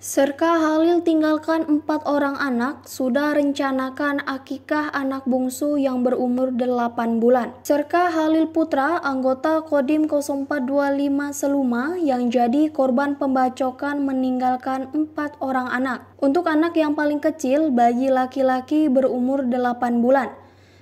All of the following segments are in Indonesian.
Serka Halil tinggalkan empat orang anak, sudah rencanakan akikah anak bungsu yang berumur 8 bulan. Serka Halil Putra, anggota Kodim 0425 Seluma yang jadi korban pembacokan meninggalkan empat orang anak. Untuk anak yang paling kecil, bayi laki-laki berumur 8 bulan.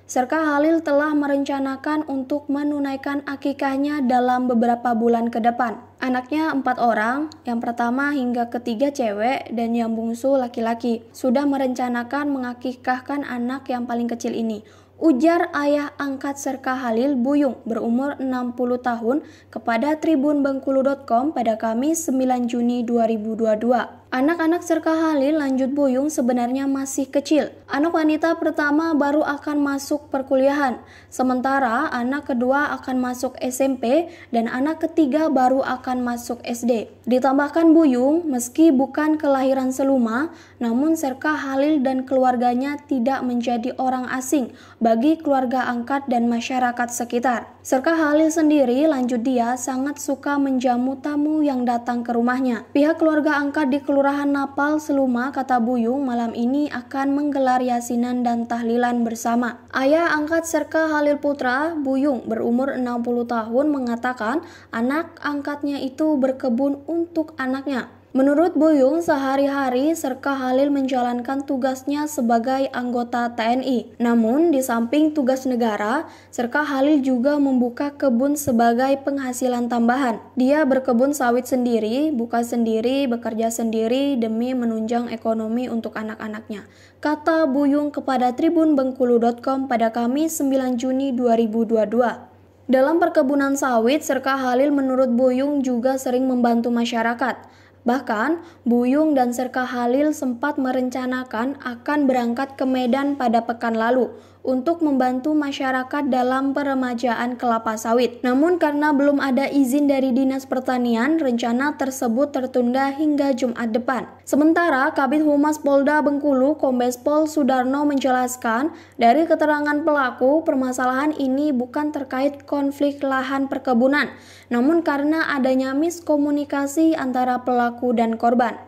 Serka Halil telah merencanakan untuk menunaikan akikahnya dalam beberapa bulan ke depan. Anaknya empat orang, yang pertama hingga ketiga cewek dan yang bungsu laki-laki, sudah merencanakan mengakikahkan anak yang paling kecil ini. Ujar ayah angkat Serka Halil Buyung berumur 60 tahun kepada Tribun Bengkulu.com pada Kamis 9 Juni 2022. Anak-anak serka Halil lanjut Buyung sebenarnya masih kecil. Anak wanita pertama baru akan masuk perkuliahan, sementara anak kedua akan masuk SMP dan anak ketiga baru akan masuk SD. Ditambahkan Buyung, meski bukan kelahiran Seluma, namun serka Halil dan keluarganya tidak menjadi orang asing bagi keluarga angkat dan masyarakat sekitar. Serka Halil sendiri lanjut dia sangat suka menjamu tamu yang datang ke rumahnya. Pihak keluarga angkat di Kelurahan Napal, Seluma, kata Buyung malam ini akan menggelar yasinan dan tahlilan bersama. Ayah angkat Serka Halil Putra, Buyung, berumur 60 tahun mengatakan anak angkatnya itu berkebun untuk anaknya. Menurut Buyung, sehari-hari Serka Halil menjalankan tugasnya sebagai anggota TNI. Namun, di samping tugas negara, Serka Halil juga membuka kebun sebagai penghasilan tambahan. Dia berkebun sawit sendiri, buka sendiri, bekerja sendiri demi menunjang ekonomi untuk anak-anaknya. Kata Buyung kepada Tribun Bengkulu.com pada Kamis 9 Juni 2022. Dalam perkebunan sawit, Serka Halil menurut Buyung, juga sering membantu masyarakat. Bahkan, Buyung dan Serka Halil sempat merencanakan akan berangkat ke Medan pada pekan lalu untuk membantu masyarakat dalam peremajaan kelapa sawit. Namun karena belum ada izin dari Dinas Pertanian, rencana tersebut tertunda hingga Jumat depan. Sementara Kabit Humas Polda Bengkulu Kombes Pol Sudarno menjelaskan, dari keterangan pelaku, permasalahan ini bukan terkait konflik lahan perkebunan, namun karena adanya miskomunikasi antara pelaku dan korban.